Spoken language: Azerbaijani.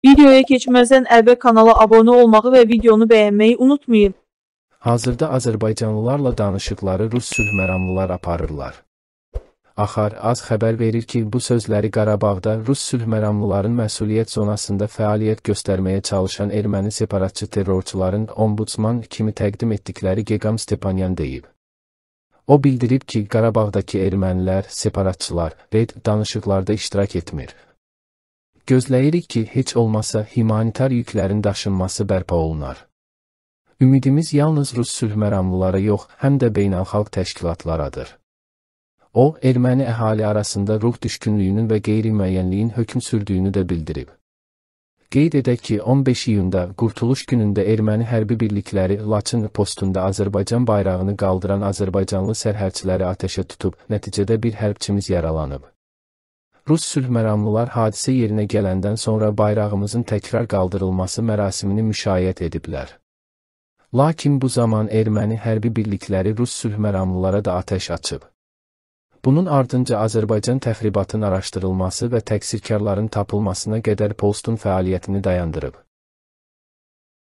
Videoya keçməzdən əvvəl kanala abunə olmağı və videonu bəyənməyi unutmayın. Hazırda Azərbaycanlılarla danışıqları rus sülhməramlılar aparırlar. Axar az xəbər verir ki, bu sözləri Qarabağda rus sülhməramlıların məsuliyyət zonasında fəaliyyət göstərməyə çalışan erməni separatçı terrorçuların ombudsman kimi təqdim etdikləri Gegam Stepanyan deyib. O bildirib ki, Qarabağdakı ermənilər, separatçılar, red danışıqlarda iştirak etmir. Gözləyirik ki, heç olmasa humanitar yüklərin daşınması bərpa olunar. Ümidimiz yalnız rus sülhməramlılara yox, həm də beynəlxalq təşkilatlaradır. O, erməni əhali arasında ruh düşkünlüyünün və qeyri-müəyyənliyin hökm sürdüyünü də bildirib. Qeyd edək ki, 15 iyunda Qurtuluş günündə erməni hərbi birlikləri Laçın postunda Azərbaycan bayrağını qaldıran azərbaycanlı sərhədçiləri atəşə tutub, nəticədə bir hərbçimiz yaralanıb. Rus sülhməramlılar hadisə yerinə gələndən sonra bayrağımızın təkrar qaldırılması mərasimini müşayiət ediblər. Lakin bu zaman erməni hərbi birlikləri Rus sülhməramlılara da atəş açıb. Bunun ardınca Azərbaycan təxribatın araşdırılması və təqsirkarların tapılmasına qədər postun fəaliyyətini dayandırıb.